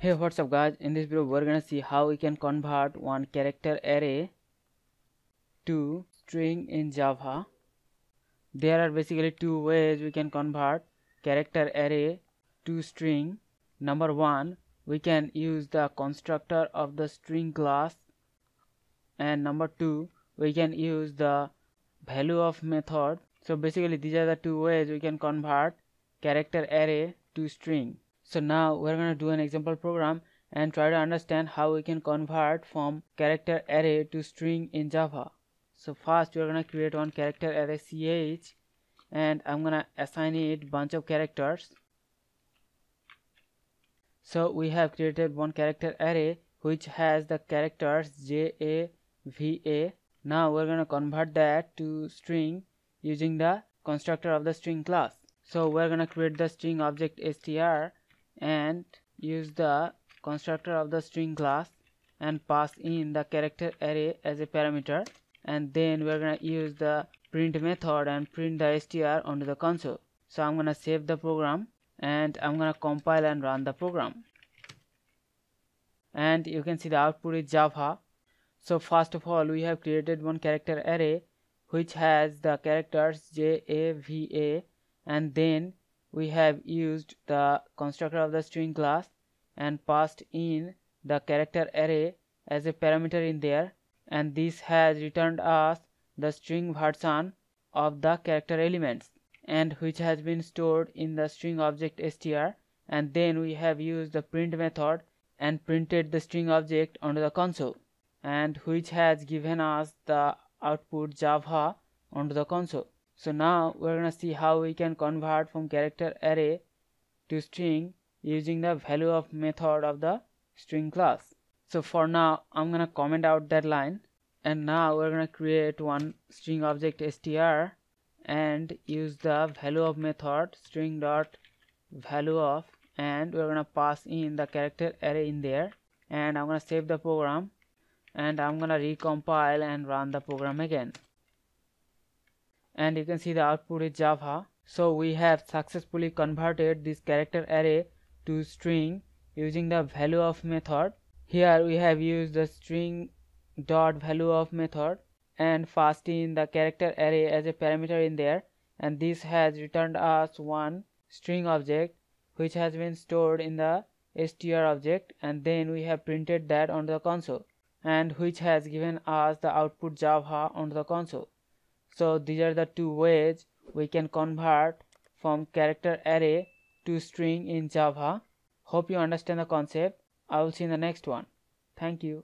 hey what's up guys in this video we're gonna see how we can convert one character array to string in java there are basically two ways we can convert character array to string number one we can use the constructor of the string class and number two we can use the value of method so basically these are the two ways we can convert character array to string so now we're going to do an example program and try to understand how we can convert from character array to string in Java. So first we're going to create one character array ch and I'm going to assign it bunch of characters. So we have created one character array which has the characters J, A, V, A. Now we're going to convert that to string using the constructor of the string class. So we're going to create the string object str and use the constructor of the string class and pass in the character array as a parameter and then we're gonna use the print method and print the str onto the console so i'm gonna save the program and i'm gonna compile and run the program and you can see the output is java so first of all we have created one character array which has the characters j a v a and then we have used the constructor of the string class and passed in the character array as a parameter in there and this has returned us the string version of the character elements and which has been stored in the string object str and then we have used the print method and printed the string object onto the console and which has given us the output java onto the console so now we're gonna see how we can convert from character array to string using the value of method of the string class. So for now I'm gonna comment out that line and now we're gonna create one string object str and use the value of method string dot value of and we're gonna pass in the character array in there and I'm gonna save the program and I'm gonna recompile and run the program again and you can see the output is java so we have successfully converted this character array to string using the value of method here we have used the string dot value of method and passed in the character array as a parameter in there and this has returned us one string object which has been stored in the str object and then we have printed that on the console and which has given us the output java on the console so these are the two ways we can convert from character array to string in java hope you understand the concept i will see you in the next one thank you